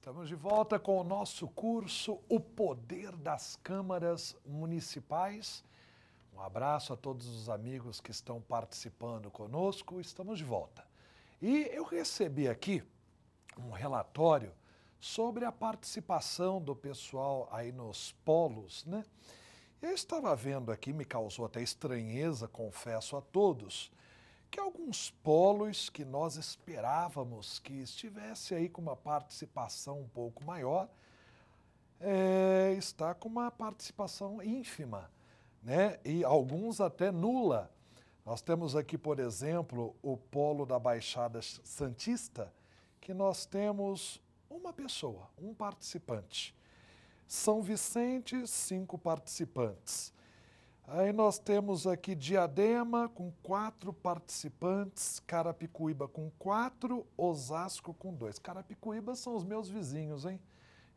Estamos de volta com o nosso curso O Poder das Câmaras Municipais. Um abraço a todos os amigos que estão participando conosco. Estamos de volta. E eu recebi aqui um relatório sobre a participação do pessoal aí nos polos, né? Eu estava vendo aqui, me causou até estranheza, confesso a todos que alguns polos que nós esperávamos que estivesse aí com uma participação um pouco maior, é, está com uma participação ínfima, né? e alguns até nula. Nós temos aqui, por exemplo, o polo da Baixada Santista, que nós temos uma pessoa, um participante. São Vicente, cinco participantes. Aí nós temos aqui Diadema com quatro participantes, Carapicuíba com quatro, Osasco com dois. Carapicuíba são os meus vizinhos, hein?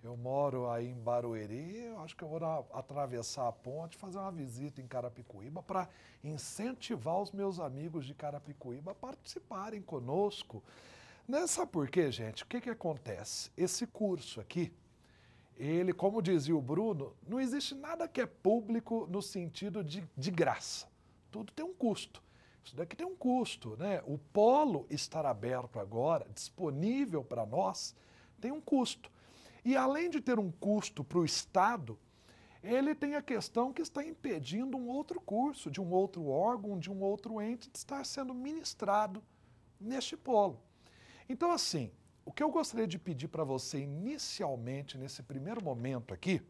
Eu moro aí em Barueri, eu acho que eu vou atravessar a ponte, fazer uma visita em Carapicuíba para incentivar os meus amigos de Carapicuíba a participarem conosco. Né? Sabe por quê, gente? O que, que acontece? Esse curso aqui, ele, como dizia o Bruno, não existe nada que é público no sentido de, de graça. Tudo tem um custo. Isso daqui tem um custo, né? O polo estar aberto agora, disponível para nós, tem um custo. E além de ter um custo para o Estado, ele tem a questão que está impedindo um outro curso, de um outro órgão, de um outro ente de estar sendo ministrado neste polo. Então, assim, o que eu gostaria de pedir para você inicialmente, nesse primeiro momento aqui,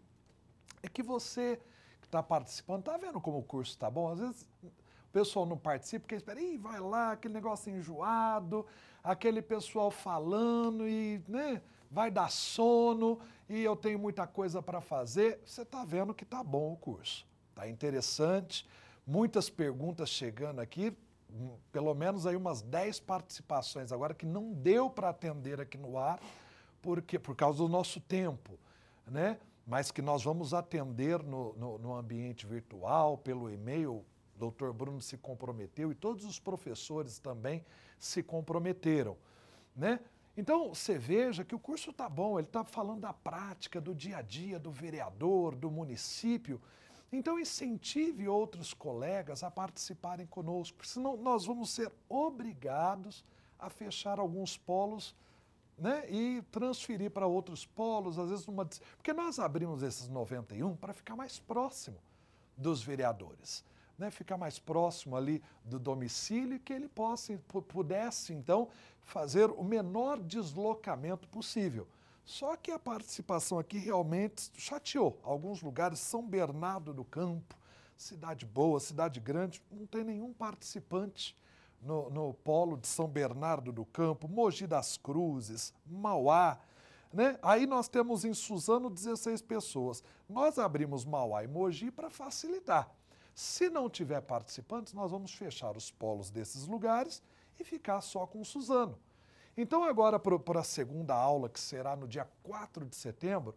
é que você que está participando, está vendo como o curso está bom? Às vezes o pessoal não participa porque espera, Ih, vai lá, aquele negócio enjoado, aquele pessoal falando e né, vai dar sono e eu tenho muita coisa para fazer. Você está vendo que está bom o curso, está interessante, muitas perguntas chegando aqui pelo menos aí umas 10 participações agora que não deu para atender aqui no ar, porque por causa do nosso tempo, né? Mas que nós vamos atender no, no, no ambiente virtual, pelo e-mail. O doutor Bruno se comprometeu e todos os professores também se comprometeram, né? Então, você veja que o curso está bom, ele está falando da prática, do dia a dia, do vereador, do município. Então, incentive outros colegas a participarem conosco, senão nós vamos ser obrigados a fechar alguns polos né, e transferir para outros polos, às vezes numa. Porque nós abrimos esses 91 para ficar mais próximo dos vereadores, né, ficar mais próximo ali do domicílio e que ele possa, pudesse, então, fazer o menor deslocamento possível. Só que a participação aqui realmente chateou. Alguns lugares, São Bernardo do Campo, cidade boa, cidade grande, não tem nenhum participante no, no polo de São Bernardo do Campo, Mogi das Cruzes, Mauá. Né? Aí nós temos em Suzano 16 pessoas. Nós abrimos Mauá e Mogi para facilitar. Se não tiver participantes, nós vamos fechar os polos desses lugares e ficar só com Suzano. Então, agora para a segunda aula, que será no dia 4 de setembro,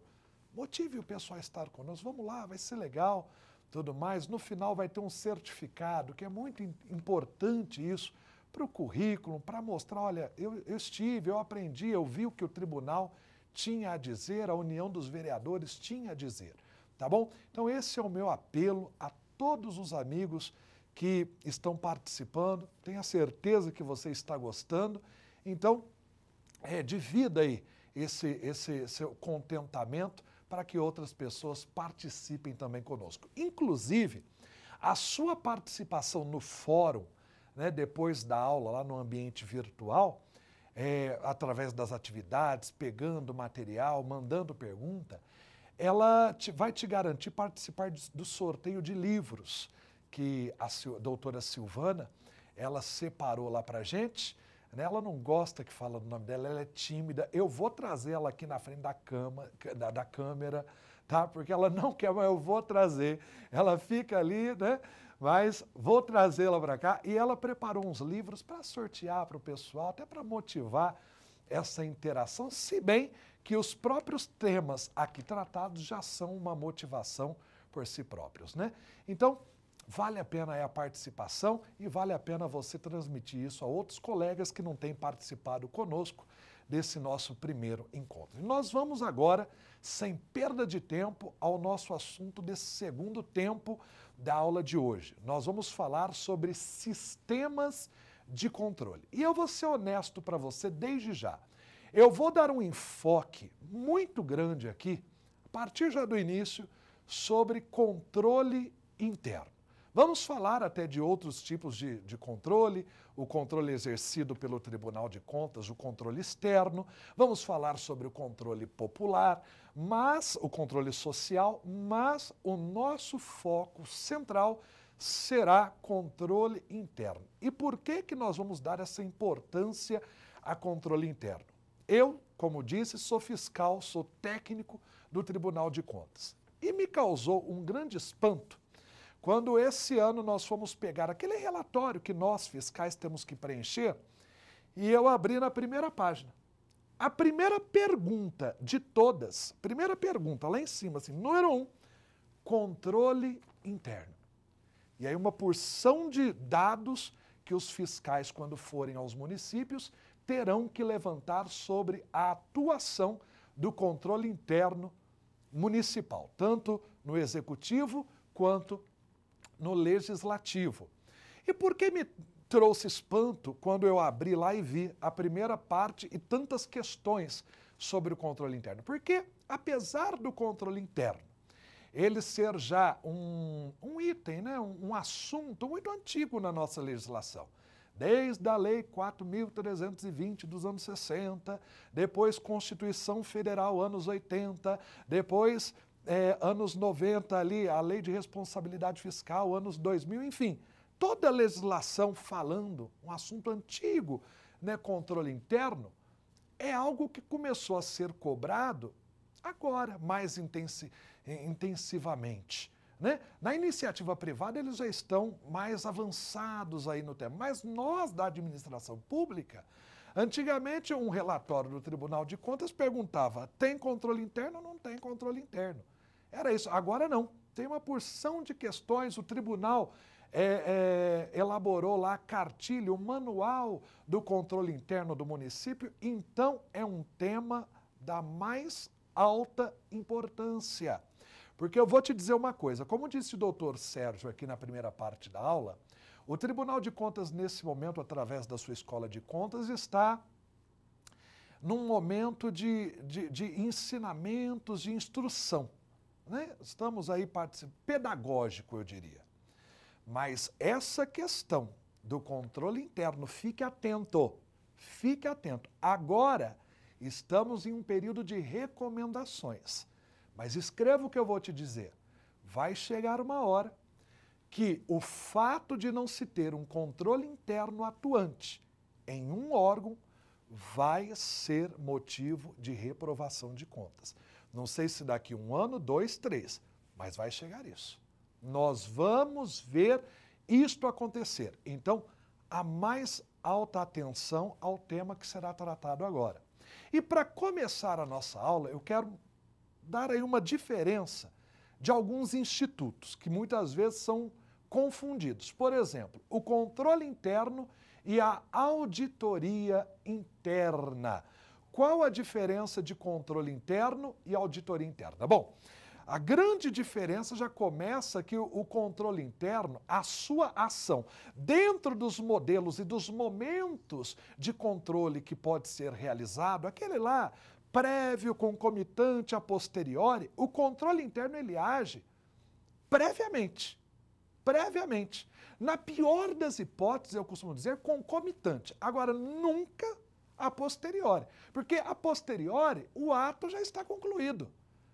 motive o pessoal a estar conosco. Vamos lá, vai ser legal, tudo mais. No final, vai ter um certificado, que é muito importante isso para o currículo, para mostrar: olha, eu, eu estive, eu aprendi, eu vi o que o tribunal tinha a dizer, a união dos vereadores tinha a dizer. Tá bom? Então, esse é o meu apelo a todos os amigos que estão participando. Tenha certeza que você está gostando então, é, divida aí esse, esse seu contentamento para que outras pessoas participem também conosco. Inclusive, a sua participação no fórum, né, depois da aula, lá no ambiente virtual, é, através das atividades, pegando material, mandando pergunta, ela te, vai te garantir participar de, do sorteio de livros que a doutora Silvana ela separou lá para gente né? Ela não gosta que fala do nome dela, ela é tímida. Eu vou trazer ela aqui na frente da, cama, da, da câmera, tá? Porque ela não quer, mas eu vou trazer. Ela fica ali, né? Mas vou trazê-la para cá. E ela preparou uns livros para sortear para o pessoal, até para motivar essa interação, se bem que os próprios temas aqui tratados já são uma motivação por si próprios, né? Então, Vale a pena é a participação e vale a pena você transmitir isso a outros colegas que não têm participado conosco desse nosso primeiro encontro. E nós vamos agora, sem perda de tempo, ao nosso assunto desse segundo tempo da aula de hoje. Nós vamos falar sobre sistemas de controle. E eu vou ser honesto para você desde já. Eu vou dar um enfoque muito grande aqui, a partir já do início, sobre controle interno. Vamos falar até de outros tipos de, de, controle, o controle exercido pelo Tribunal de Contas, o controle externo, vamos falar sobre o controle popular, mas o controle social, mas o nosso foco central será controle interno. E por que que nós vamos dar essa importância a controle interno? Eu, como disse, sou fiscal, sou técnico do Tribunal de Contas. E me causou um grande espanto quando esse ano nós fomos pegar aquele relatório que nós fiscais temos que preencher, e eu abri na primeira página. A primeira pergunta de todas, primeira pergunta lá em cima, assim, número um, controle interno. E aí uma porção de dados que os fiscais, quando forem aos municípios, terão que levantar sobre a atuação do controle interno municipal, tanto no executivo quanto no legislativo. E por que me trouxe espanto quando eu abri lá e vi a primeira parte e tantas questões sobre o controle interno? Porque, apesar do controle interno ele ser já um, um item, né, um, um assunto muito antigo na nossa legislação, desde a Lei 4.320 dos anos 60, depois Constituição Federal anos 80, depois é, anos 90 ali, a lei de responsabilidade fiscal, anos 2000, enfim, toda a legislação falando, um assunto antigo, né, controle interno, é algo que começou a ser cobrado agora, mais intensi intensivamente. Né? Na iniciativa privada, eles já estão mais avançados aí no tema, mas nós da administração pública, antigamente um relatório do Tribunal de Contas perguntava: tem controle interno ou não tem controle interno? Era isso. Agora não. Tem uma porção de questões, o tribunal é, é, elaborou lá a cartilha, o manual do controle interno do município, então é um tema da mais alta importância. Porque eu vou te dizer uma coisa, como disse o doutor Sérgio aqui na primeira parte da aula, o Tribunal de Contas, nesse momento, através da sua escola de contas, está num momento de, de, de ensinamentos, de instrução. Né? Estamos aí participando, pedagógico, eu diria. Mas essa questão do controle interno, fique atento, fique atento. Agora estamos em um período de recomendações. Mas escreva o que eu vou te dizer. Vai chegar uma hora que o fato de não se ter um controle interno atuante em um órgão vai ser motivo de reprovação de contas. Não sei se daqui um ano, dois, três, mas vai chegar isso. Nós vamos ver isto acontecer. Então, a mais alta atenção ao tema que será tratado agora. E para começar a nossa aula, eu quero dar aí uma diferença de alguns institutos que muitas vezes são confundidos. Por exemplo, o controle interno e a auditoria interna. Qual a diferença de controle interno e auditoria interna? Bom, a grande diferença já começa que o controle interno, a sua ação, dentro dos modelos e dos momentos de controle que pode ser realizado, aquele lá prévio, concomitante, a posteriori, o controle interno ele age previamente. Previamente. Na pior das hipóteses, eu costumo dizer concomitante. Agora, nunca a posteriori. Porque a posteriori o ato já está concluído.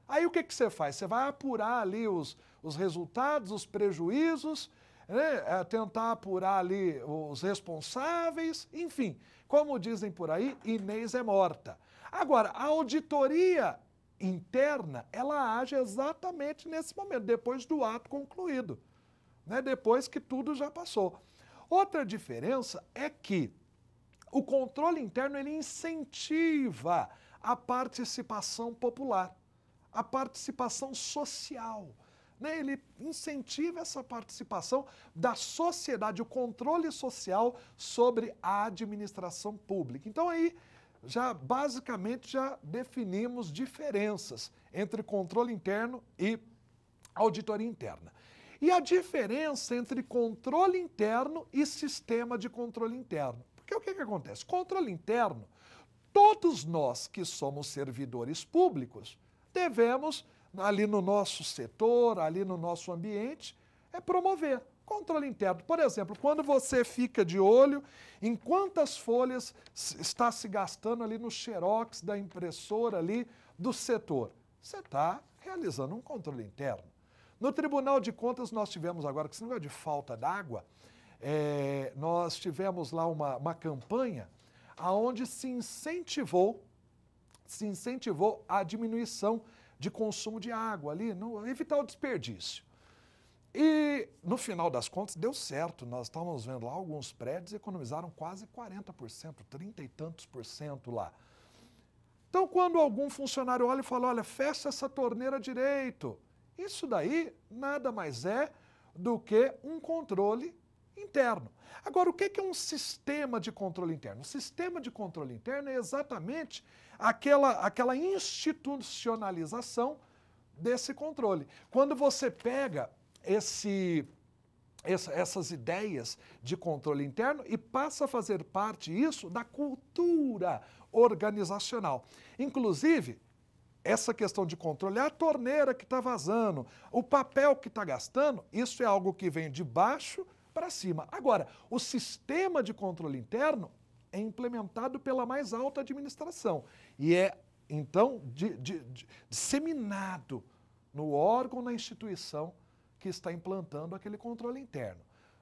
Aí o que, que você faz? Você vai apurar ali os, os resultados, os prejuízos, né? é, tentar apurar ali os responsáveis, enfim. Como dizem por aí, Inês é morta. Agora, a auditoria interna, ela age exatamente nesse momento, depois do ato concluído, né? depois que tudo já passou. Outra diferença é que o controle interno ele incentiva a participação popular, a participação social. Né? Ele incentiva essa participação da sociedade, o controle social sobre a administração pública. Então aí já basicamente já definimos diferenças entre controle interno e auditoria interna. E a diferença entre controle interno e sistema de controle interno. Porque o que, que acontece? Controle interno. Todos nós que somos servidores públicos devemos, ali no nosso setor, ali no nosso ambiente, é promover controle interno. Por exemplo, quando você fica de olho em quantas folhas está se gastando ali no xerox da impressora ali do setor, você está realizando um controle interno. No Tribunal de Contas, nós tivemos agora, que se não é de falta d'água, é, nós tivemos lá uma, uma campanha aonde se incentivou, se incentivou a diminuição de consumo de água ali, evitar o desperdício. E no final das contas deu certo. Nós estávamos vendo lá alguns prédios economizaram quase 40%, 30 e tantos por cento lá. Então, quando algum funcionário olha e fala: olha, fecha essa torneira direito. Isso daí nada mais é do que um controle interno. Agora, o é que é um sistema de controle interno? Um sistema de controle interno é exatamente aquela, aquela institucionalização desse controle. Quando você pega esse, essa, essas ideias de controle interno e passa a fazer parte isso da cultura organizacional. Inclusive, essa questão de controle, a torneira que está vazando, o papel que está gastando, isso é algo que vem de baixo para cima. Agora, o sistema de controle interno é implementado pela mais alta administração e é, então, de, de, de, disseminado no órgão, na instituição que está implantando aquele controle interno.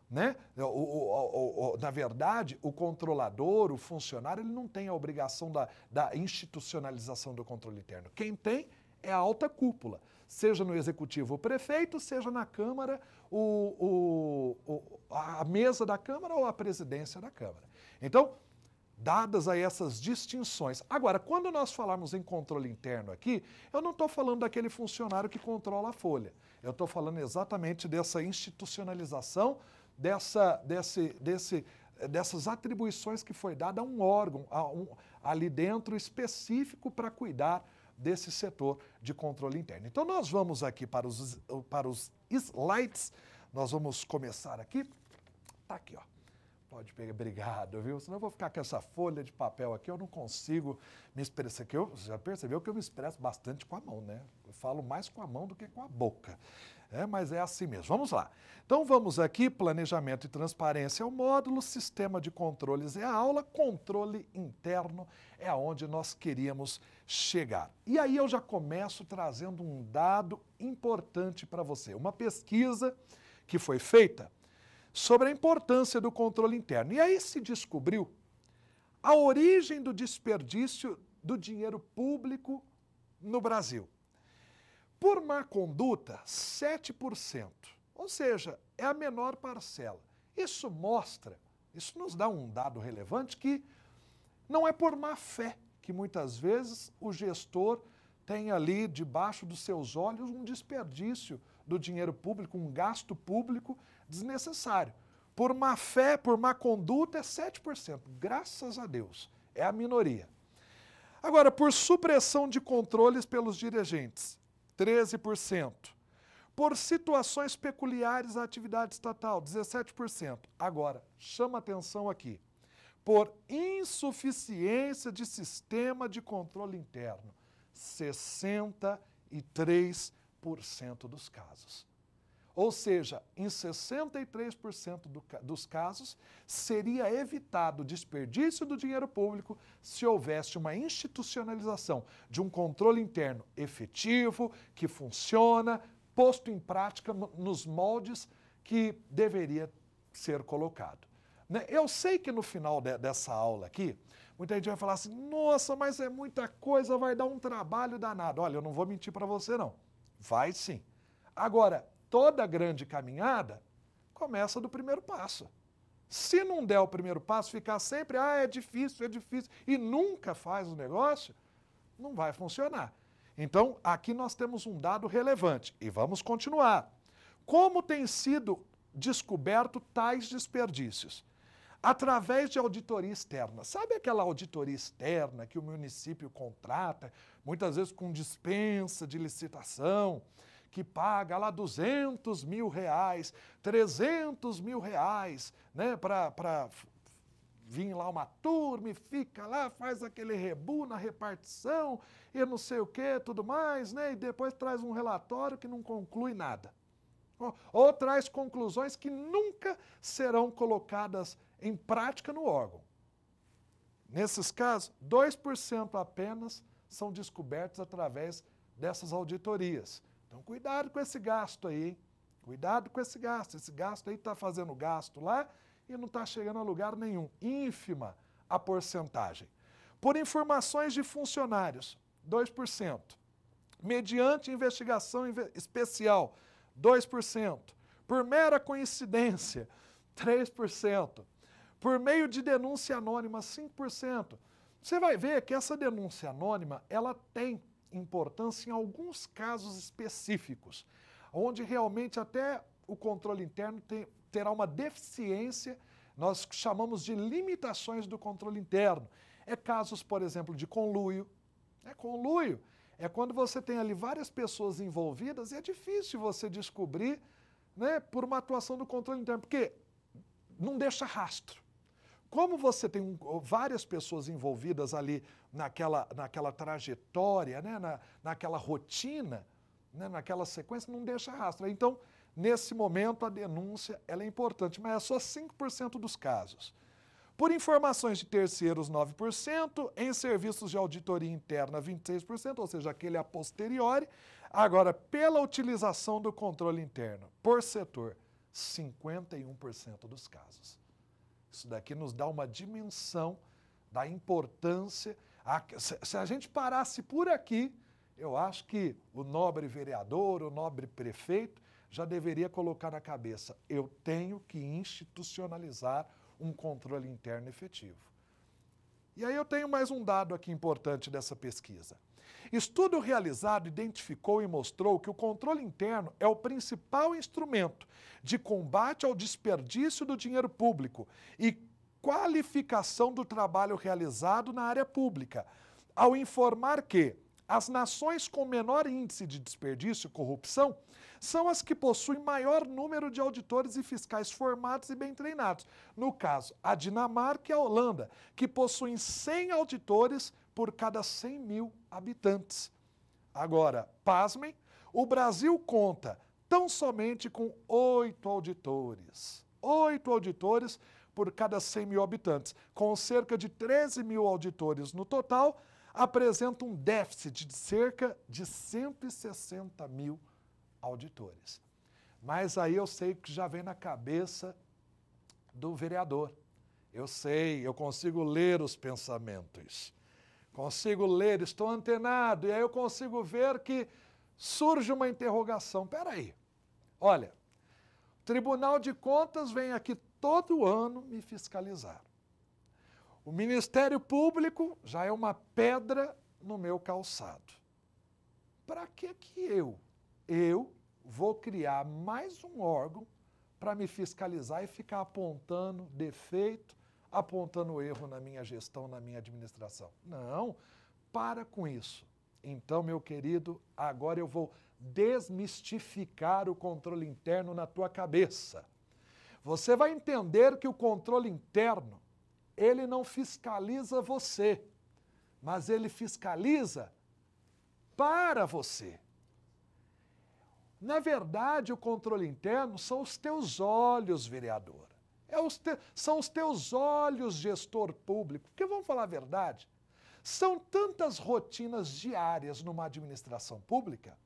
Né? O, o, o, na verdade, o controlador, o funcionário, ele não tem a obrigação da, da institucionalização do controle interno. Quem tem é a alta cúpula, seja no executivo o prefeito, seja na Câmara o, o, o, a mesa da Câmara ou a presidência da Câmara. Então, dadas aí essas distinções. Agora, quando nós falarmos em controle interno aqui, eu não estou falando daquele funcionário que controla a folha. Eu estou falando exatamente dessa institucionalização, dessa, desse, desse, dessas atribuições que foi dada a um órgão, a um, ali dentro específico para cuidar desse setor de controle interno. Então, nós vamos aqui para os, uh, para os slides, nós vamos começar aqui. Está aqui, ó. Pode pegar, obrigado, viu? Senão eu vou ficar com essa folha de papel aqui, eu não consigo me expressar. Que eu, já percebeu que eu me expresso bastante com a mão, né? Eu falo mais com a mão do que com a boca. É, mas é assim mesmo. Vamos lá. Então vamos aqui, planejamento e transparência é o módulo, sistema de controles é a aula, controle interno é aonde nós queríamos chegar. E aí eu já começo trazendo um dado importante para você, uma pesquisa que foi feita sobre a importância do controle interno. E aí se descobriu a origem do desperdício do dinheiro público no Brasil. Por má conduta, 7%. Ou seja, é a menor parcela. Isso mostra, isso nos dá um dado relevante que não é por má fé que muitas vezes o gestor tem ali debaixo dos seus olhos um desperdício do dinheiro público, um gasto público desnecessário. Por má fé, por má conduta, é 7%. Graças a Deus, é a minoria. Agora, por supressão de controles pelos dirigentes, 13%. Por situações peculiares à atividade estatal, 17%. Agora, chama atenção aqui. Por insuficiência de sistema de controle interno, 63% dos casos. Ou seja, em 63% dos casos, seria evitado o desperdício do dinheiro público se houvesse uma institucionalização de um controle interno efetivo, que funciona, posto em prática nos moldes que deveria ser colocado. Né? Eu sei que no final dessa aula aqui, muita gente vai falar assim: nossa, mas é muita coisa, vai dar um trabalho danado. Olha, eu não vou mentir para você, não. Vai sim. Agora, toda grande caminhada começa do primeiro passo. Se não der o primeiro passo, ficar sempre, ah, é difícil, é difícil, e nunca faz o negócio, não vai funcionar. Então, aqui nós temos um dado relevante e vamos continuar. Como tem sido descoberto tais desperdícios? Através de auditoria externa. Sabe aquela auditoria externa que o município contrata, muitas vezes com dispensa de licitação? que paga lá 200 mil reais, 300 mil reais, né, para vir lá uma turma e fica lá, faz aquele rebu na repartição e não sei o que, tudo mais, né, e depois traz um relatório que não conclui nada. Ou, ou traz conclusões que nunca serão colocadas em prática no órgão. Nesses casos, 2% apenas são descobertos através dessas auditorias. Então, cuidado com esse gasto aí. Cuidado com esse gasto. Esse gasto aí está fazendo gasto lá e não está chegando a lugar nenhum. Ínfima a porcentagem. Por informações de funcionários, 2%. Mediante investigação especial, 2%. Por mera coincidência, 3%. Por meio de denúncia anônima, 5%. Você vai ver que essa denúncia anônima, ela tem importância em alguns casos específicos, onde realmente até o controle interno tem, terá uma deficiência, nós chamamos de limitações do controle interno. É casos, por exemplo, de conluio. É conluio. É quando você tem ali várias pessoas envolvidas e é difícil você descobrir né, por uma atuação do controle interno, porque não deixa rastro. Como você tem um, várias pessoas envolvidas ali naquela, naquela trajetória, né? Na, naquela rotina, né? naquela sequência, não deixa rastro. Então, nesse momento, a denúncia ela é importante, mas é só 5% dos casos. Por informações de terceiros, 9%, em serviços de auditoria interna, 26%, ou seja, aquele a posteriori. Agora, pela utilização do controle interno por setor, 51% dos casos. Isso daqui nos dá uma dimensão da importância. A, se, se a gente parasse por aqui, eu acho que o nobre vereador, o nobre prefeito, já deveria colocar na cabeça: eu tenho que institucionalizar um controle interno efetivo. E aí eu tenho mais um dado aqui importante dessa pesquisa. Estudo realizado identificou e mostrou que o controle interno é o principal instrumento de combate ao desperdício do dinheiro público e qualificação do trabalho realizado na área pública, ao informar que as nações com menor índice de desperdício e corrupção são as que possuem maior número de auditores e fiscais formados e bem treinados. No caso, a Dinamarca e a Holanda, que possuem 100 auditores por cada 100 mil habitantes. Agora, pasmem, o Brasil conta tão somente com oito auditores. Oito auditores por cada 100 mil habitantes, com cerca de 13 mil auditores no total, apresenta um déficit de cerca de 160 mil auditores. Mas aí eu sei que já vem na cabeça do vereador. Eu sei, eu consigo ler os pensamentos. Consigo ler, estou antenado, e aí eu consigo ver que surge uma interrogação. Espera aí. Olha, o Tribunal de Contas vem aqui todo ano me fiscalizar. O Ministério Público já é uma pedra no meu calçado. Para que que eu eu vou criar mais um órgão para me fiscalizar e ficar apontando defeito, apontando erro na minha gestão, na minha administração. Não, para com isso. Então, meu querido, agora eu vou desmistificar o controle interno na tua cabeça. Você vai entender que o controle interno, ele não fiscaliza você, mas ele fiscaliza para você. Na verdade, o controle interno são os teus olhos, vereador. É os te... são os teus olhos, gestor público. Porque vamos falar a verdade, são tantas rotinas diárias numa administração pública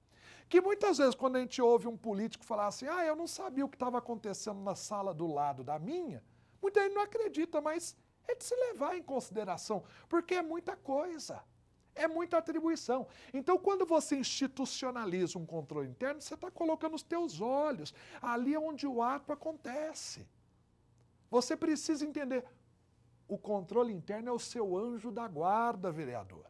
que muitas vezes quando a gente ouve um político falar assim, ah, eu não sabia o que estava acontecendo na sala do lado da minha, muita gente não acredita, mas é de se levar em consideração, porque é muita coisa. É muita atribuição. Então, quando você institucionaliza um controle interno, você está colocando os teus olhos ali onde o ato acontece. Você precisa entender. O controle interno é o seu anjo da guarda, vereador.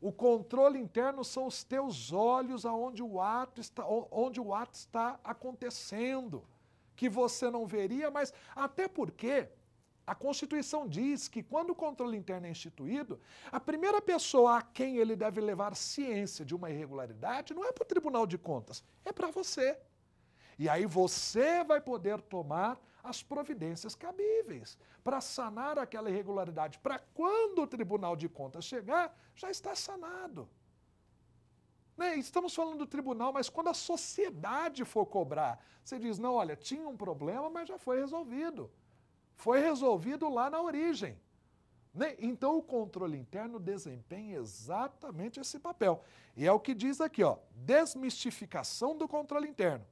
O controle interno são os teus olhos aonde o ato está, onde o ato está acontecendo, que você não veria, mas até porque a Constituição diz que quando o controle interno é instituído, a primeira pessoa a quem ele deve levar ciência de uma irregularidade não é para o Tribunal de Contas, é para você. E aí você vai poder tomar as providências cabíveis para sanar aquela irregularidade. Para quando o Tribunal de Contas chegar, já está sanado. Né? Estamos falando do tribunal, mas quando a sociedade for cobrar, você diz: não, olha, tinha um problema, mas já foi resolvido. Foi resolvido lá na origem. Né? Então o controle interno desempenha exatamente esse papel. E é o que diz aqui, ó, desmistificação do controle interno.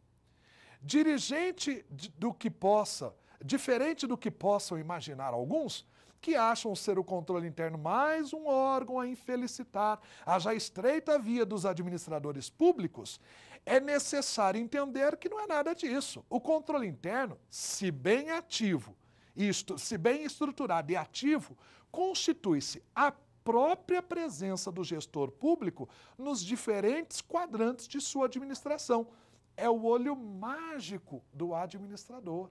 Dirigente do que possa, diferente do que possam imaginar alguns, que acham ser o controle interno mais um órgão a infelicitar a já estreita via dos administradores públicos, é necessário entender que não é nada disso. O controle interno, se bem ativo isto, se bem estruturado e ativo, constitui-se a própria presença do gestor público nos diferentes quadrantes de sua administração. É o olho mágico do administrador.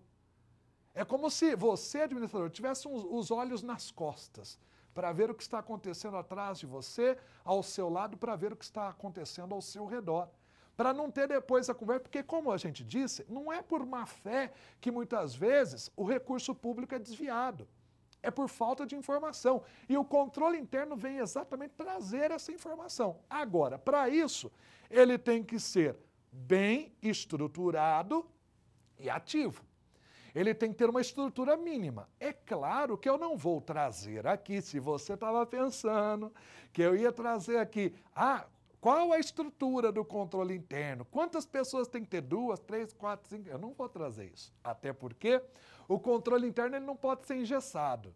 É como se você, administrador, tivesse os olhos nas costas para ver o que está acontecendo atrás de você, ao seu lado, para ver o que está acontecendo ao seu redor para não ter depois a conversa, porque, como a gente disse, não é por má fé que muitas vezes o recurso público é desviado. É por falta de informação. E o controle interno vem exatamente trazer essa informação. Agora, para isso, ele tem que ser bem estruturado e ativo. Ele tem que ter uma estrutura mínima. É claro que eu não vou trazer aqui, se você estava pensando que eu ia trazer aqui, ah, qual a estrutura do controle interno? Quantas pessoas tem que ter? Duas, três, quatro, cinco? Eu não vou trazer isso. Até porque o controle interno ele não pode ser engessado.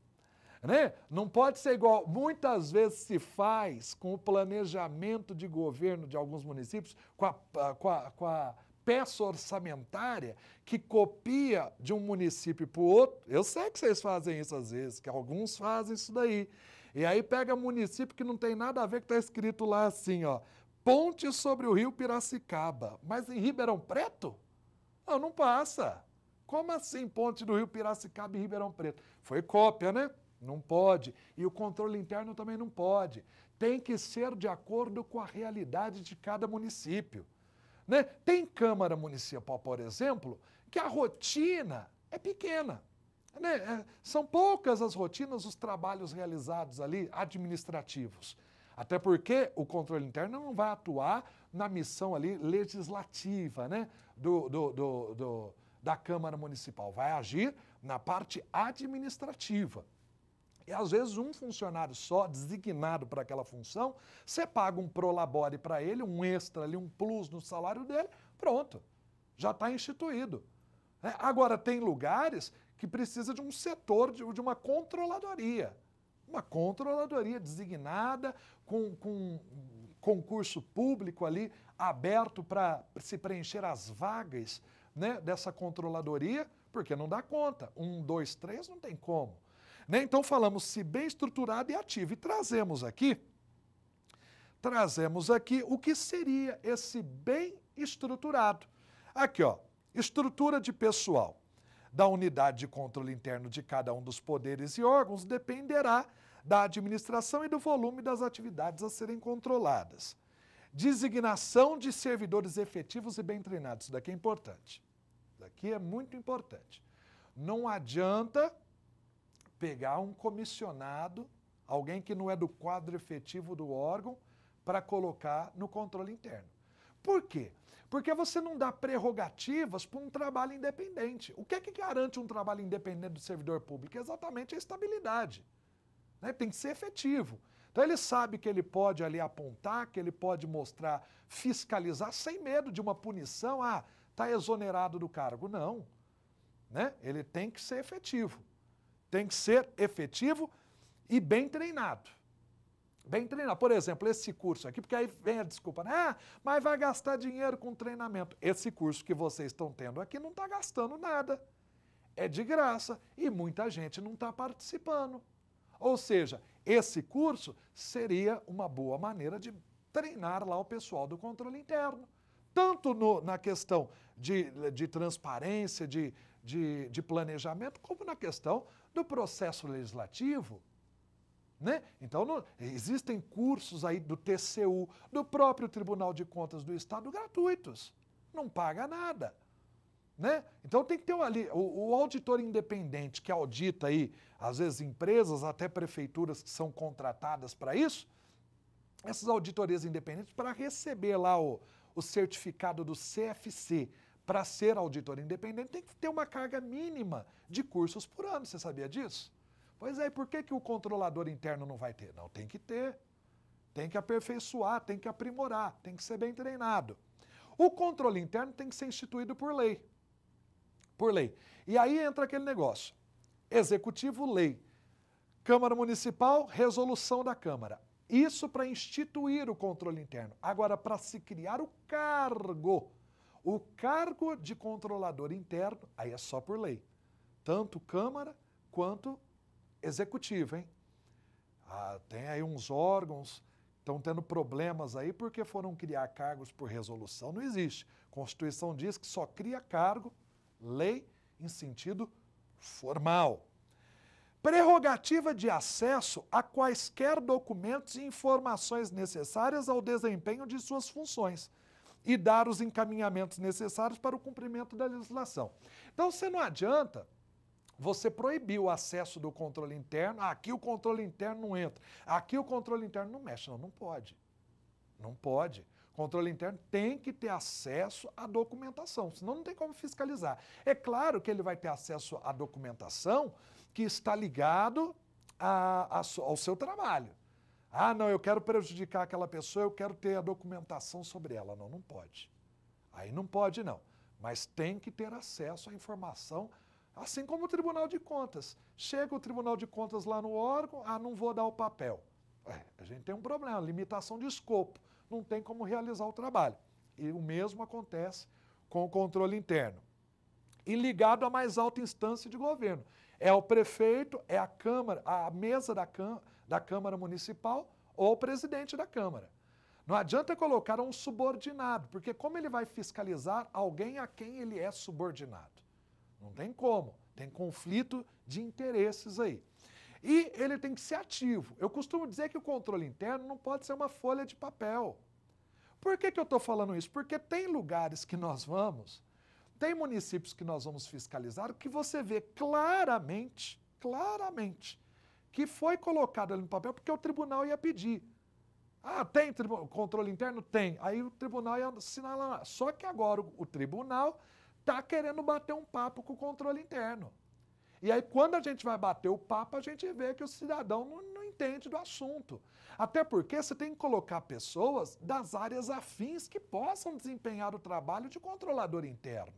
Né? Não pode ser igual muitas vezes se faz com o planejamento de governo de alguns municípios, com a, com a, com a peça orçamentária que copia de um município para o outro. Eu sei que vocês fazem isso às vezes, que alguns fazem isso daí. E aí pega município que não tem nada a ver, que está escrito lá assim, ó ponte sobre o rio Piracicaba. Mas em Ribeirão Preto? Não, ah, não passa. Como assim ponte do rio Piracicaba em Ribeirão Preto? Foi cópia, né? Não pode. E o controle interno também não pode. Tem que ser de acordo com a realidade de cada município. Né? Tem Câmara Municipal, por exemplo, que a rotina é pequena. Né? É, são poucas as rotinas, os trabalhos realizados ali, administrativos. Até porque o controle interno não vai atuar na missão ali legislativa, né? Do, do, do, do da Câmara Municipal. Vai agir na parte administrativa. E às vezes um funcionário só, designado para aquela função, você paga um prolabore para ele, um extra ali, um plus no salário dele, pronto, já está instituído. É, agora, tem lugares que precisa de um setor, de, de uma controladoria uma controladoria designada, com, com concurso público ali aberto para se preencher as vagas né, dessa controladoria, porque não dá conta. Um, dois, três, não tem como. Né? Então falamos se bem estruturado e ativo. E trazemos aqui, trazemos aqui o que seria esse bem estruturado. Aqui, ó, estrutura de pessoal da unidade de controle interno de cada um dos poderes e órgãos dependerá da administração e do volume das atividades a serem controladas. Designação de servidores efetivos e bem treinados. Isso daqui é importante. Isso daqui é muito importante. Não adianta pegar um comissionado, alguém que não é do quadro efetivo do órgão, para colocar no controle interno. Por quê? Porque você não dá prerrogativas para um trabalho independente. O que é que garante um trabalho independente do servidor público? É exatamente a estabilidade. Né? Tem que ser efetivo. Então ele sabe que ele pode ali apontar, que ele pode mostrar, fiscalizar sem medo de uma punição. Ah, está exonerado do cargo. Não. Né? Ele tem que ser efetivo. Tem que ser efetivo e bem treinado. Bem treinado. Por exemplo, esse curso aqui, porque aí vem a desculpa, né? Ah, mas vai gastar dinheiro com treinamento. Esse curso que vocês estão tendo aqui não está gastando nada. É de graça e muita gente não está participando. Ou seja, esse curso seria uma boa maneira de treinar lá o pessoal do controle interno. Tanto no, na questão de, de transparência, de, de, de planejamento, como na questão do processo legislativo, né? Então, não, existem cursos aí do TCU, do próprio Tribunal de Contas do Estado, gratuitos. Não paga nada. Né? Então tem que ter ali o, o, auditor independente que audita aí, às vezes empresas, até prefeituras que são contratadas para isso, essas auditorias independentes para receber lá o, o certificado do CFC para ser auditor independente tem que ter uma carga mínima de cursos por ano. Você sabia disso? Pois é, e por que, que o controlador interno não vai ter? Não, tem que ter. Tem que aperfeiçoar, tem que aprimorar, tem que ser bem treinado. O controle interno tem que ser instituído por lei. Por lei. E aí entra aquele negócio: executivo, lei. Câmara Municipal, resolução da Câmara. Isso para instituir o controle interno. Agora, para se criar o cargo, o cargo de controlador interno, aí é só por lei. Tanto Câmara quanto executiva, hein? Ah, tem aí uns órgãos estão tendo problemas aí porque foram criar cargos por resolução. Não existe. A Constituição diz que só cria cargo, lei, em sentido formal. Prerrogativa de acesso a quaisquer documentos e informações necessárias ao desempenho de suas funções e dar os encaminhamentos necessários para o cumprimento da legislação. Então, você não adianta você proibiu o acesso do controle interno, ah, aqui o controle interno não entra, aqui o controle interno não mexe. Não, não pode. Não pode. Controle interno tem que ter acesso à documentação, senão não tem como fiscalizar. É claro que ele vai ter acesso à documentação que está ligado a, a, ao seu trabalho. Ah, não, eu quero prejudicar aquela pessoa, eu quero ter a documentação sobre ela. Não, não pode. Aí não pode, não. Mas tem que ter acesso à informação Assim como o Tribunal de Contas. Chega o Tribunal de Contas lá no órgão, ah, não vou dar o papel. É, a gente tem um problema, limitação de escopo, não tem como realizar o trabalho. E o mesmo acontece com o controle interno. E ligado à mais alta instância de governo. É o prefeito, é a Câmara, a mesa da, da Câmara Municipal ou o presidente da Câmara. Não adianta colocar um subordinado, porque como ele vai fiscalizar alguém a quem ele é subordinado? Não tem como. Tem conflito de interesses aí. E ele tem que ser ativo. Eu costumo dizer que o controle interno não pode ser uma folha de papel. Por que, que eu estou falando isso? Porque tem lugares que nós vamos, tem municípios que nós vamos fiscalizar, que você vê claramente, claramente, que foi colocado ali no papel porque o tribunal ia pedir. Ah, tem controle interno? Tem. Aí o tribunal ia assinar lá Só que agora o tribunal está querendo bater um papo com o controle interno. E aí, quando a gente vai bater o papo, a gente vê que o cidadão não, não entende do assunto. Até porque você tem que colocar pessoas das áreas afins que possam desempenhar o trabalho de controlador interno.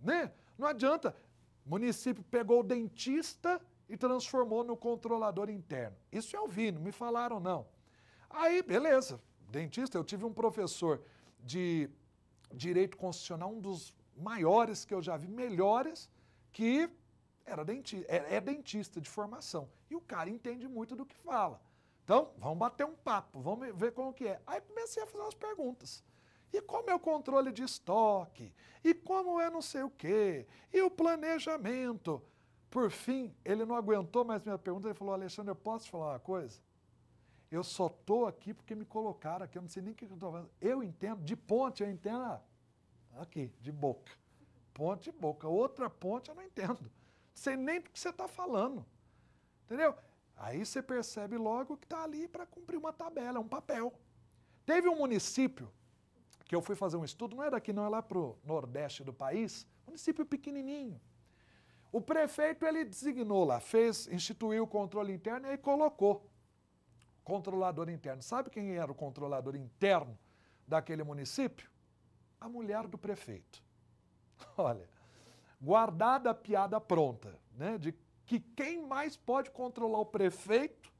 Né? Não adianta. O município pegou o dentista e transformou no controlador interno. Isso eu vi, não me falaram não. Aí, beleza, dentista, eu tive um professor de direito constitucional, um dos maiores que eu já vi, melhores, que era denti, é, é dentista de formação. E o cara entende muito do que fala. Então, vamos bater um papo, vamos ver como que é. Aí comecei a fazer umas perguntas. E como é o controle de estoque? E como é não sei o quê? E o planejamento? Por fim, ele não aguentou mais minha pergunta, ele falou, Alexandre, eu posso te falar uma coisa? Eu só estou aqui porque me colocaram aqui, eu não sei nem o que eu estou falando. Eu entendo, de ponte eu entendo, ah, aqui, de boca. Ponte e boca. Outra ponte eu não entendo. Sei nem do que você está falando. Entendeu? Aí você percebe logo que está ali para cumprir uma tabela, um papel. Teve um município que eu fui fazer um estudo, não é daqui não, é lá para o nordeste do país, município pequenininho. O prefeito ele designou lá, fez, instituiu o controle interno e aí colocou controlador interno. Sabe quem era o controlador interno daquele município? a mulher do prefeito. Olha, guardada a piada pronta, né? De que quem mais pode controlar o prefeito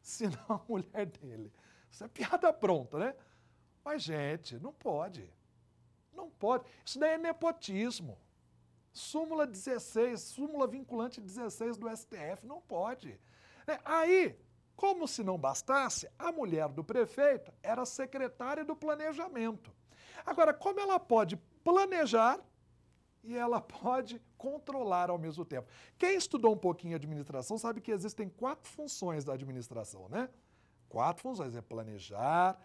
senão a mulher dele. Isso é piada pronta, né? Mas, gente, não pode. Não pode. Isso daí é nepotismo. Súmula 16, súmula vinculante 16 do STF, não pode. Né, aí, como se não bastasse, a mulher do prefeito era secretária do planejamento. Agora, como ela pode planejar e ela pode controlar ao mesmo tempo. Quem estudou um pouquinho administração sabe que existem quatro funções da administração, né? Quatro funções: é planejar,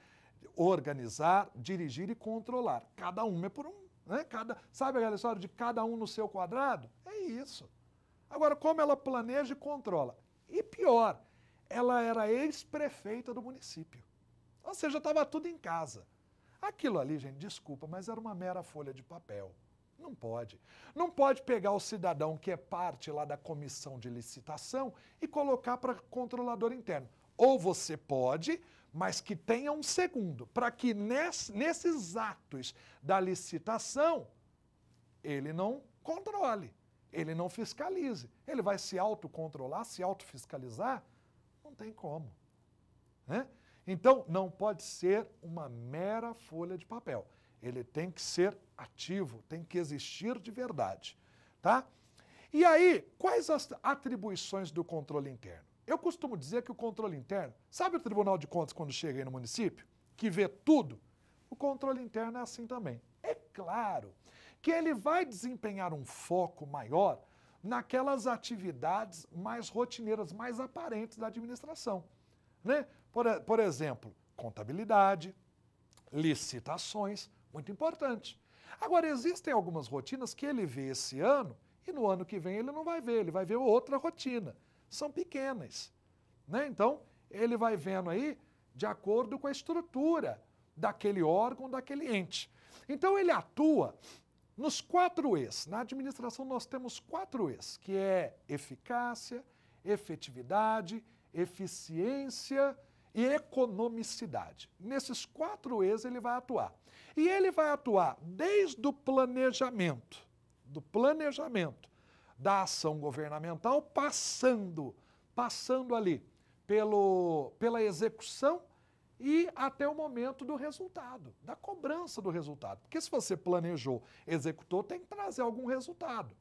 organizar, dirigir e controlar. Cada uma é por um, né? Cada, sabe aquela história de cada um no seu quadrado? É isso. Agora, como ela planeja e controla? E pior, ela era ex-prefeita do município. Ou seja, estava tudo em casa. Aquilo ali, gente, desculpa, mas era uma mera folha de papel. Não pode. Não pode pegar o cidadão que é parte lá da comissão de licitação e colocar para controlador interno. Ou você pode, mas que tenha um segundo, para que nesse, nesses atos da licitação ele não controle, ele não fiscalize. Ele vai se autocontrolar, se autofiscalizar? Não tem como. Né? Então, não pode ser uma mera folha de papel. Ele tem que ser ativo, tem que existir de verdade, tá? E aí, quais as atribuições do controle interno? Eu costumo dizer que o controle interno, sabe o Tribunal de Contas quando chega aí no município, que vê tudo? O controle interno é assim também. É claro que ele vai desempenhar um foco maior naquelas atividades mais rotineiras, mais aparentes da administração. Né? Por, por exemplo, contabilidade, licitações, muito importante. Agora, existem algumas rotinas que ele vê esse ano e no ano que vem ele não vai ver, ele vai ver outra rotina. São pequenas. Né? Então, ele vai vendo aí de acordo com a estrutura daquele órgão, daquele ente. Então, ele atua nos quatro E's. Na administração, nós temos quatro E's, que é eficácia, efetividade, eficiência e economicidade. Nesses quatro E's ele vai atuar. E ele vai atuar desde o planejamento, do planejamento da ação governamental, passando, passando ali pelo, pela execução e até o momento do resultado, da cobrança do resultado. Porque se você planejou, executou, tem que trazer algum resultado.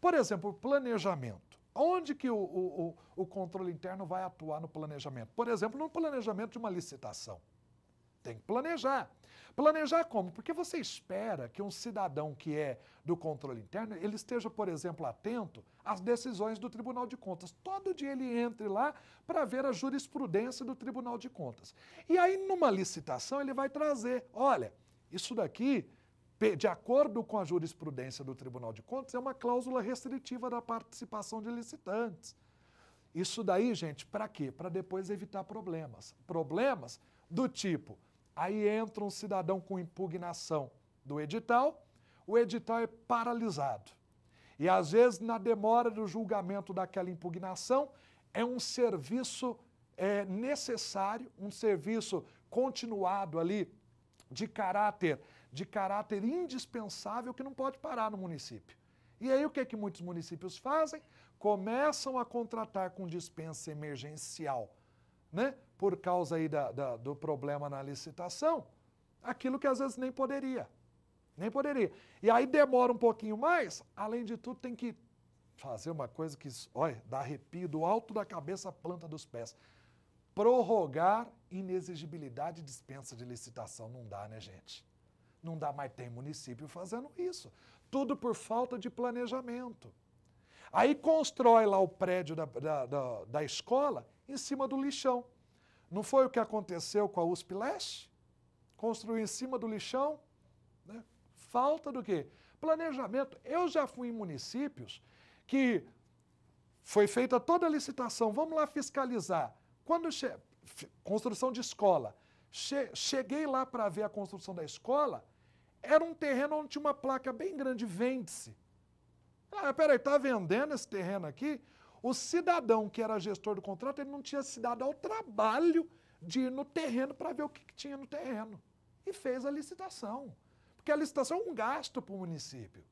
Por exemplo, planejamento. Onde que o, o, o controle interno vai atuar no planejamento? Por exemplo, no planejamento de uma licitação. Tem que planejar. Planejar como? Porque você espera que um cidadão que é do controle interno, ele esteja, por exemplo, atento às decisões do Tribunal de Contas. Todo dia ele entre lá para ver a jurisprudência do Tribunal de Contas. E aí, numa licitação, ele vai trazer, olha, isso daqui de acordo com a jurisprudência do Tribunal de Contas, é uma cláusula restritiva da participação de licitantes. Isso daí, gente, para quê? Para depois evitar problemas. Problemas do tipo: aí entra um cidadão com impugnação do edital, o edital é paralisado. E às vezes, na demora do julgamento daquela impugnação, é um serviço é, necessário, um serviço continuado ali de caráter de caráter indispensável que não pode parar no município. E aí o que, é que muitos municípios fazem? Começam a contratar com dispensa emergencial, né? por causa aí da, da, do problema na licitação, aquilo que às vezes nem poderia. Nem poderia. E aí demora um pouquinho mais, além de tudo, tem que fazer uma coisa que, olha, dá arrepio do alto da cabeça à planta dos pés. Prorrogar inexigibilidade de dispensa de licitação não dá, né, gente? Não dá mais, tem município fazendo isso. Tudo por falta de planejamento. Aí constrói lá o prédio da, da, da, da escola em cima do lixão. Não foi o que aconteceu com a USP Leste? Construiu em cima do lixão? Né? Falta do quê? Planejamento. Eu já fui em municípios que foi feita toda a licitação, vamos lá fiscalizar. Quando construção de escola, Che cheguei lá para ver a construção da escola, era um terreno onde tinha uma placa bem grande, vende-se. Ah, peraí, está vendendo esse terreno aqui? O cidadão que era gestor do contrato, ele não tinha se dado ao trabalho de ir no terreno para ver o que, que tinha no terreno. E fez a licitação. Porque a licitação é um gasto para o município.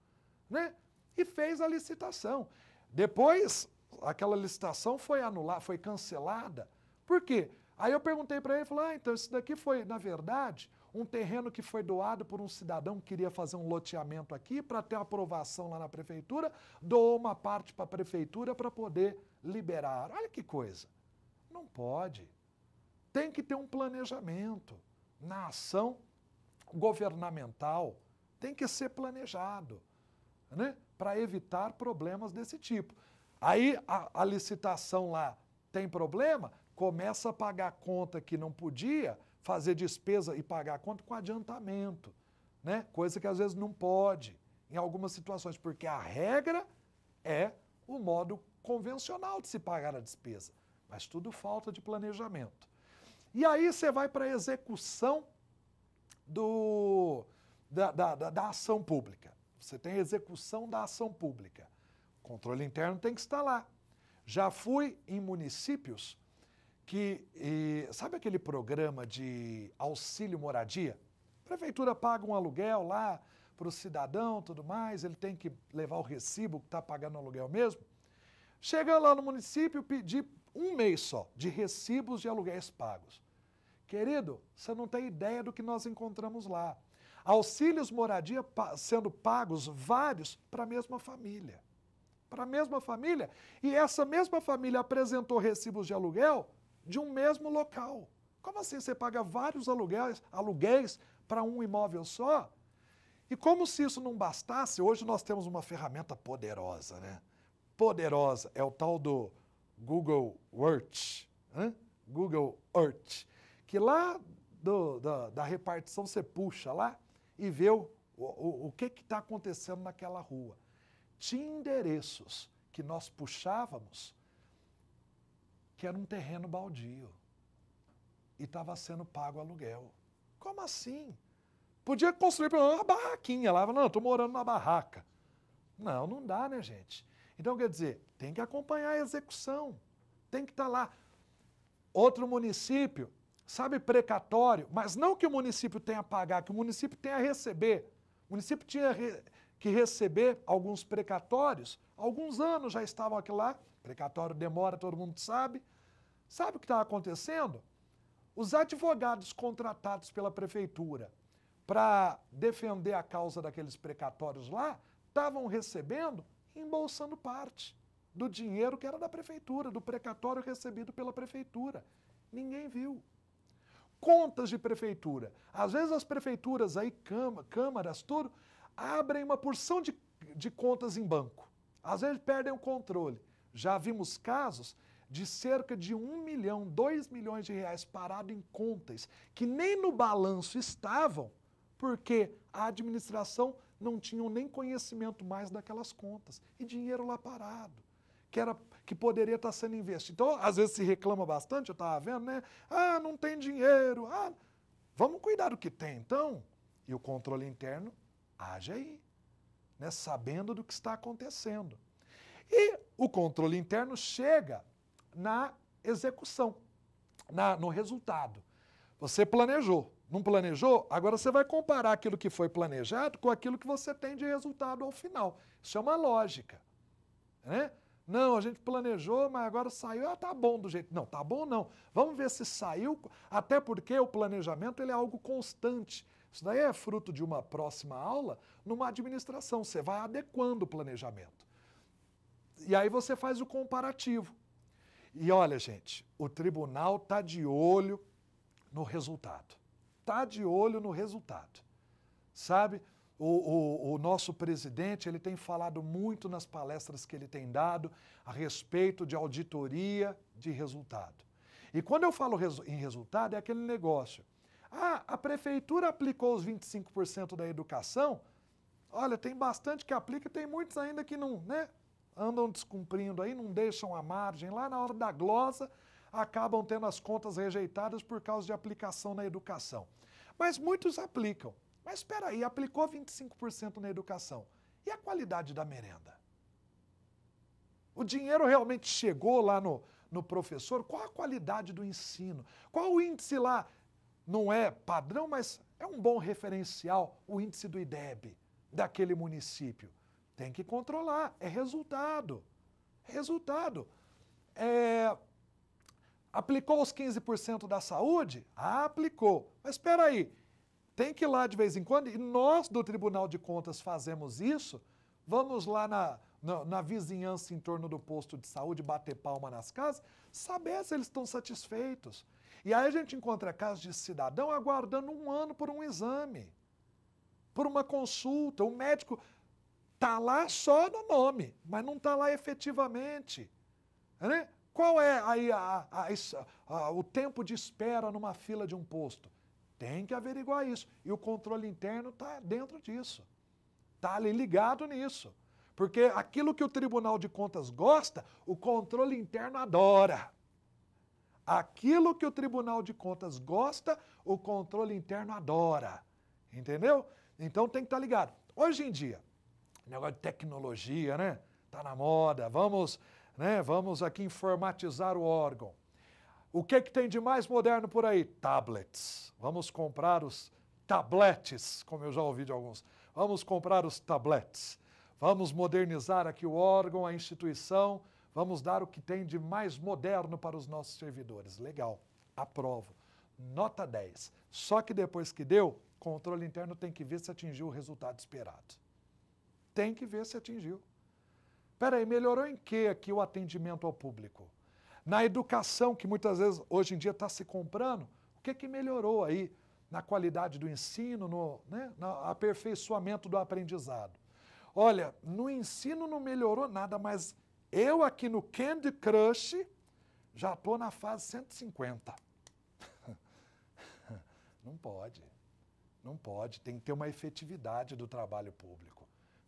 Né? E fez a licitação. Depois, aquela licitação foi anulada, foi cancelada. Por quê? Aí eu perguntei para ele, ele falou: "Ah, então isso daqui foi, na verdade, um terreno que foi doado por um cidadão que queria fazer um loteamento aqui para ter aprovação lá na prefeitura, doou uma parte para a prefeitura para poder liberar. Olha que coisa. Não pode. Tem que ter um planejamento na ação governamental, tem que ser planejado, né? Para evitar problemas desse tipo. Aí a, a licitação lá tem problema, começa a pagar conta que não podia, fazer despesa e pagar conta com adiantamento, né? Coisa que às vezes não pode em algumas situações, porque a regra é o modo convencional de se pagar a despesa, mas tudo falta de planejamento. E aí você vai para a execução do, da, da, da, da ação pública. Você tem a execução da ação pública. O controle interno tem que estar lá. Já fui em municípios que e, sabe aquele programa de auxílio moradia? A prefeitura paga um aluguel lá para o cidadão, tudo mais, ele tem que levar o recibo que está pagando o aluguel mesmo. Chega lá no município pedir um mês só de recibos de aluguéis pagos. Querido, você não tem ideia do que nós encontramos lá. Auxílios moradia sendo pagos vários para a mesma família. Para a mesma família. E essa mesma família apresentou recibos de aluguel de um mesmo local. Como assim você paga vários aluguéis, aluguéis para um imóvel só? E como se isso não bastasse, hoje nós temos uma ferramenta poderosa, né? Poderosa é o tal do Google Earth, hein? Google Earth, que lá do, da, da, repartição você puxa lá e vê o, o, o que está acontecendo naquela rua. Tinha endereços que nós puxávamos que era um terreno baldio e estava sendo pago aluguel. Como assim? Podia construir uma barraquinha lá. Não, estou morando na barraca. Não, não dá, né, gente? Então, quer dizer, tem que acompanhar a execução. Tem que estar tá lá. Outro município, sabe, precatório, mas não que o município tenha a pagar, que o município tenha a receber. O município tinha que receber alguns precatórios, alguns anos já estavam aqui lá, precatório demora, todo mundo sabe. Sabe o que estava tá acontecendo? Os advogados contratados pela prefeitura para defender a causa daqueles precatórios lá estavam recebendo, embolsando parte do dinheiro que era da prefeitura, do precatório recebido pela prefeitura. Ninguém viu. Contas de prefeitura. Às vezes as prefeituras aí, câmaras, tudo, abrem uma porção de, de contas em banco. Às vezes perdem o controle. Já vimos casos de cerca de um milhão, dois milhões de reais parado em contas que nem no balanço estavam, porque a administração não tinha nem conhecimento mais daquelas contas e dinheiro lá parado. Que, era, que poderia estar sendo investido. Então, às vezes se reclama bastante, eu estava vendo, né? Ah, não tem dinheiro. Ah, vamos cuidar do que tem, então. E o controle interno age aí, né? sabendo do que está acontecendo. E o controle interno chega na execução, na, no resultado. Você planejou, não planejou? Agora você vai comparar aquilo que foi planejado com aquilo que você tem de resultado ao final. Isso é uma lógica. Né? Não, a gente planejou, mas agora saiu. Ah, tá bom do jeito. Não, tá bom não. Vamos ver se saiu. Até porque o planejamento ele é algo constante. Isso daí é fruto de uma próxima aula numa administração. Você vai adequando o planejamento. E aí você faz o comparativo. E olha, gente, o tribunal está de olho no resultado. Está de olho no resultado. Sabe? O, o, o, nosso presidente ele tem falado muito nas palestras que ele tem dado a respeito de auditoria de resultado. E quando eu falo em resultado, é aquele negócio. Ah, a prefeitura aplicou os 25% da educação. Olha, tem bastante que aplica e tem muitos ainda que não, né? andam descumprindo aí, não deixam a margem, lá na hora da glosa acabam tendo as contas rejeitadas por causa de aplicação na educação. Mas muitos aplicam. Mas espera aí, aplicou 25% na educação. E a qualidade da merenda? O dinheiro realmente chegou lá no, no professor? Qual a qualidade do ensino? Qual o índice lá? Não é padrão, mas é um bom referencial o índice do IDEB daquele município. Tem que controlar. É resultado. Resultado. É... Aplicou os 15% da saúde? Ah, aplicou. Mas espera aí. Tem que ir lá de vez em quando, e nós do Tribunal de Contas fazemos isso. Vamos lá na, na, na vizinhança em torno do posto de saúde, bater palma nas casas, saber se eles estão satisfeitos. E aí a gente encontra casos de cidadão aguardando um ano por um exame, por uma consulta. O médico Está lá só no nome, mas não está lá efetivamente. É, né? Qual é aí a, a, a, o tempo de espera numa fila de um posto? Tem que averiguar isso. E o controle interno está dentro disso. Está ali ligado nisso. Porque aquilo que o Tribunal de Contas gosta, o controle interno adora. Aquilo que o Tribunal de Contas gosta, o controle interno adora. Entendeu? Então tem que estar tá ligado. Hoje em dia, Negócio de tecnologia, né? Está na moda. Vamos, né? Vamos aqui informatizar o órgão. O que, que tem de mais moderno por aí? Tablets. Vamos comprar os tablets, como eu já ouvi de alguns. Vamos comprar os tablets. Vamos modernizar aqui o órgão, a instituição. Vamos dar o que tem de mais moderno para os nossos servidores. Legal, aprovo. Nota 10. Só que depois que deu, controle interno tem que ver se atingiu o resultado esperado tem que ver se atingiu. Peraí, melhorou em que aqui o atendimento ao público? Na educação, que muitas vezes hoje em dia está se comprando, o que, que melhorou aí na qualidade do ensino, no, né, no aperfeiçoamento do aprendizado? Olha, no ensino não melhorou nada, mas eu aqui no Candy Crush já estou na fase 150. não pode. Não pode. Tem que ter uma efetividade do trabalho público.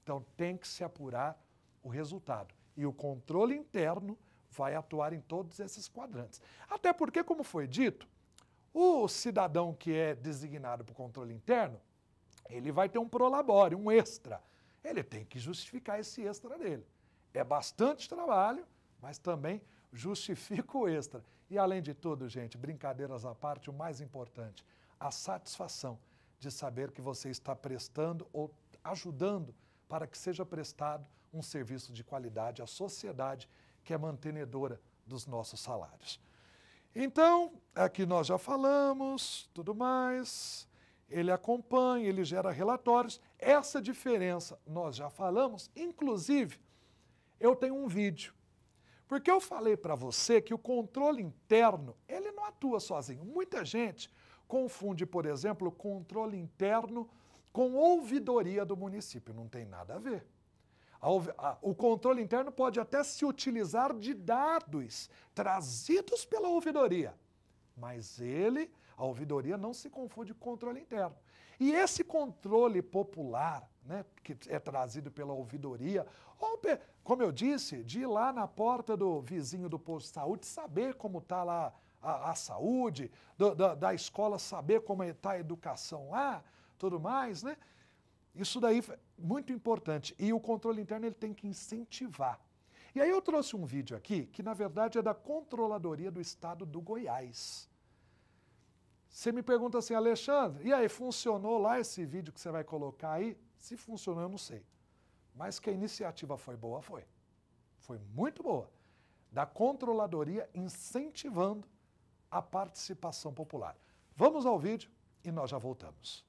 Então tem que se apurar o resultado. E o controle interno vai atuar em todos esses quadrantes. Até porque, como foi dito, o cidadão que é designado para o controle interno, ele vai ter um prolabore, um extra. Ele tem que justificar esse extra dele. É bastante trabalho, mas também justifica o extra. E além de tudo, gente, brincadeiras à parte, o mais importante, a satisfação de saber que você está prestando ou ajudando para que seja prestado um serviço de qualidade à sociedade que é mantenedora dos nossos salários. Então, aqui nós já falamos, tudo mais. Ele acompanha, ele gera relatórios. Essa diferença nós já falamos, inclusive, eu tenho um vídeo. Porque eu falei para você que o controle interno, ele não atua sozinho. Muita gente confunde, por exemplo, o controle interno com ouvidoria do município. Não tem nada a ver. O controle interno pode até se utilizar de dados trazidos pela ouvidoria, mas ele, a ouvidoria, não se confunde com controle interno. E esse controle popular, né, que é trazido pela ouvidoria, ou, como eu disse, de ir lá na porta do vizinho do posto de saúde, saber como está lá a, a saúde, do, da, da escola saber como está é, a educação lá, tudo mais, né? Isso daí é muito importante. E o controle interno ele tem que incentivar. E aí eu trouxe um vídeo aqui que, na verdade, é da Controladoria do Estado do Goiás. Você me pergunta assim, Alexandre, e aí, funcionou lá esse vídeo que você vai colocar aí? Se funcionou, eu não sei. Mas que a iniciativa foi boa, foi. Foi muito boa. Da Controladoria incentivando a participação popular. Vamos ao vídeo e nós já voltamos.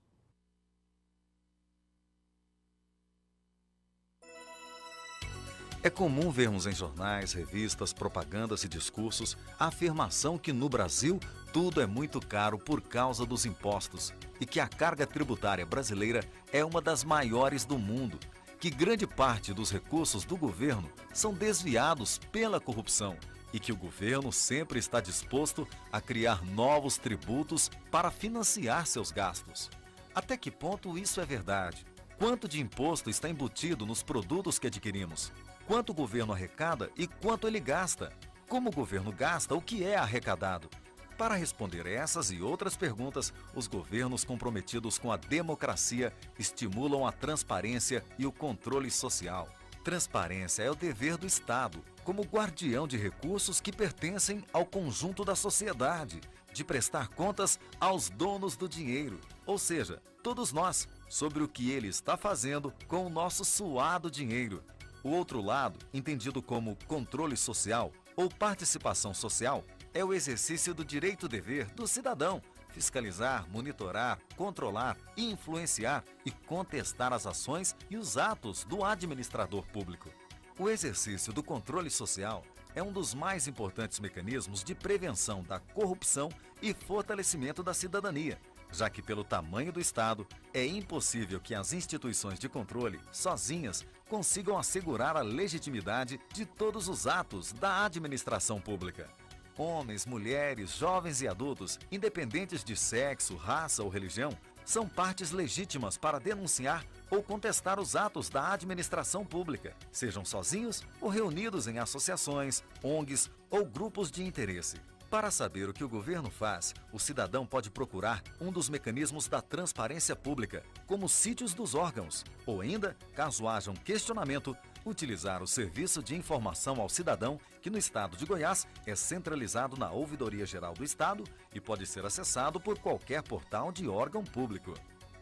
É comum vermos em jornais, revistas, propagandas e discursos a afirmação que no Brasil tudo é muito caro por causa dos impostos e que a carga tributária brasileira é uma das maiores do mundo, que grande parte dos recursos do governo são desviados pela corrupção e que o governo sempre está disposto a criar novos tributos para financiar seus gastos. Até que ponto isso é verdade? Quanto de imposto está embutido nos produtos que adquirimos? quanto o governo arrecada e quanto ele gasta. Como o governo gasta o que é arrecadado? Para responder essas e outras perguntas, os governos comprometidos com a democracia estimulam a transparência e o controle social. Transparência é o dever do Estado, como guardião de recursos que pertencem ao conjunto da sociedade, de prestar contas aos donos do dinheiro, ou seja, todos nós, sobre o que ele está fazendo com o nosso suado dinheiro. O outro lado, entendido como controle social ou participação social, é o exercício do direito-dever do cidadão fiscalizar, monitorar, controlar, influenciar e contestar as ações e os atos do administrador público. O exercício do controle social é um dos mais importantes mecanismos de prevenção da corrupção e fortalecimento da cidadania, já que, pelo tamanho do Estado, é impossível que as instituições de controle, sozinhas, consigam assegurar a legitimidade de todos os atos da administração pública. Homens, mulheres, jovens e adultos, independentes de sexo, raça ou religião, são partes legítimas para denunciar ou contestar os atos da administração pública, sejam sozinhos ou reunidos em associações, ONGs ou grupos de interesse. Para saber o que o governo faz, o cidadão pode procurar um dos mecanismos da transparência pública, como sítios dos órgãos, ou ainda, caso haja um questionamento, utilizar o serviço de informação ao cidadão, que no estado de Goiás é centralizado na Ouvidoria Geral do Estado e pode ser acessado por qualquer portal de órgão público.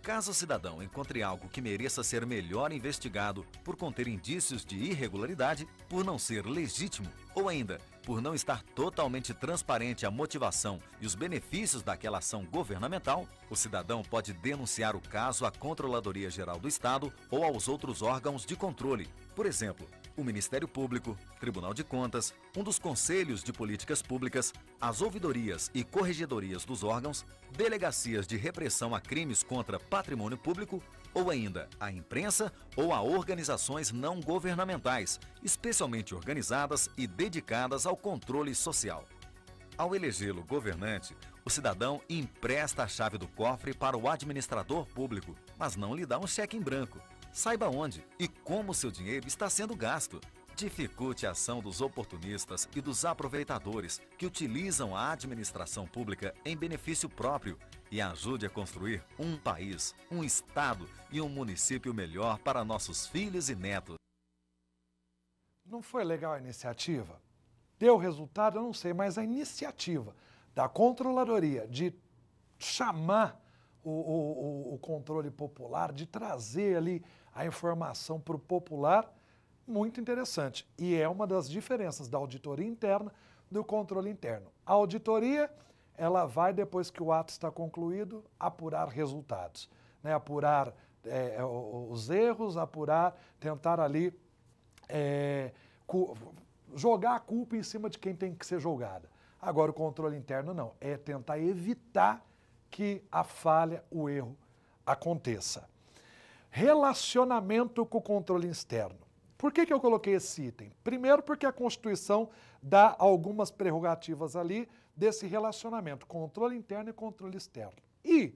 Caso o cidadão encontre algo que mereça ser melhor investigado por conter indícios de irregularidade, por não ser legítimo ou ainda por não estar totalmente transparente a motivação e os benefícios daquela ação governamental, o cidadão pode denunciar o caso à Controladoria Geral do Estado ou aos outros órgãos de controle, por exemplo, o Ministério Público, Tribunal de Contas, um dos conselhos de políticas públicas, as ouvidorias e corregedorias dos órgãos, delegacias de repressão a crimes contra patrimônio público ou ainda à imprensa ou a organizações não governamentais, especialmente organizadas e dedicadas ao controle social. Ao elegê-lo governante, o cidadão empresta a chave do cofre para o administrador público, mas não lhe dá um cheque em branco. Saiba onde e como seu dinheiro está sendo gasto dificulte a ação dos oportunistas e dos aproveitadores que utilizam a administração pública em benefício próprio e ajude a construir um país, um estado e um município melhor para nossos filhos e netos. Não foi legal a iniciativa? Deu resultado, eu não sei, mas a iniciativa da controladoria de chamar o, o, o controle popular, de trazer ali a informação para o popular, muito interessante. E é uma das diferenças da auditoria interna do controle interno. A auditoria, ela vai, depois que o ato está concluído, apurar resultados, né? apurar é, é os erros, apurar, tentar ali é, jogar a culpa em cima de quem tem que ser julgada. Agora, o controle interno não, é tentar evitar que a falha, o erro aconteça. Relacionamento com o controle externo. Por que, que eu coloquei esse item? Primeiro, porque a Constituição dá algumas prerrogativas ali desse relacionamento, controle interno e controle externo. E,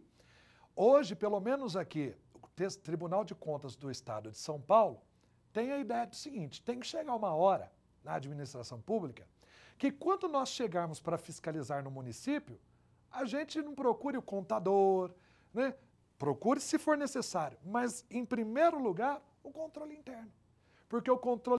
hoje, pelo menos aqui, o Tribunal de Contas do Estado de São Paulo tem a ideia do seguinte: tem que chegar uma hora na administração pública que, quando nós chegarmos para fiscalizar no município, a gente não procure o contador, né? procure se for necessário, mas, em primeiro lugar, o controle interno porque o controle